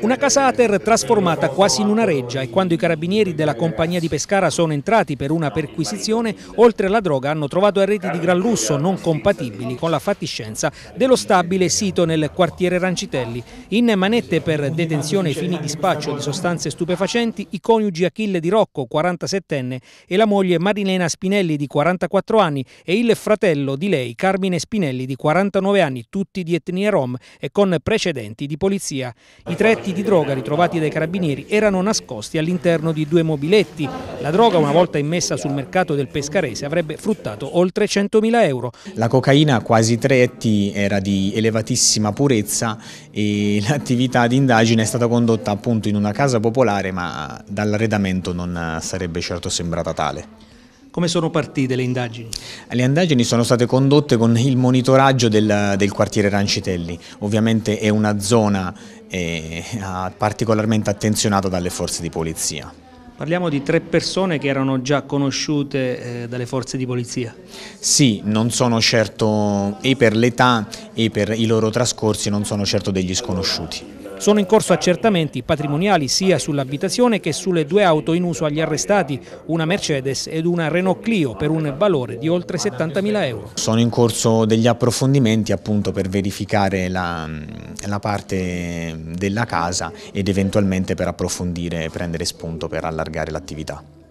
Una casa ATER trasformata quasi in una reggia e quando i carabinieri della compagnia di Pescara sono entrati per una perquisizione, oltre alla droga hanno trovato arredi di gran lusso non compatibili con la fatiscenza dello stabile sito nel quartiere Rancitelli. In manette per detenzione ai fini di spaccio di sostanze stupefacenti i coniugi Achille Di Rocco, 47enne, e la moglie Marilena Spinelli di 44 anni e il fratello di lei, Carmine Spinelli di 49 anni, tutti di etnia rom e con precedenti di polizia. I tre pezzetti di droga ritrovati dai carabinieri erano nascosti all'interno di due mobiletti. La droga, una volta immessa sul mercato del Pescarese, avrebbe fruttato oltre 100.000 euro. La cocaina quasi tre etti era di elevatissima purezza e l'attività di indagine è stata condotta appunto in una casa popolare ma dall'arredamento non sarebbe certo sembrata tale. Come sono partite le indagini? Le indagini sono state condotte con il monitoraggio del, del quartiere Rancitelli, ovviamente è una zona e particolarmente attenzionato dalle forze di polizia. Parliamo di tre persone che erano già conosciute eh, dalle forze di polizia. Sì, non sono certo, e per l'età e per i loro trascorsi, non sono certo degli sconosciuti. Sono in corso accertamenti patrimoniali sia sull'abitazione che sulle due auto in uso agli arrestati, una Mercedes ed una Renault Clio per un valore di oltre 70.000 euro. Sono in corso degli approfondimenti appunto per verificare la, la parte della casa ed eventualmente per approfondire e prendere spunto per allargare l'attività.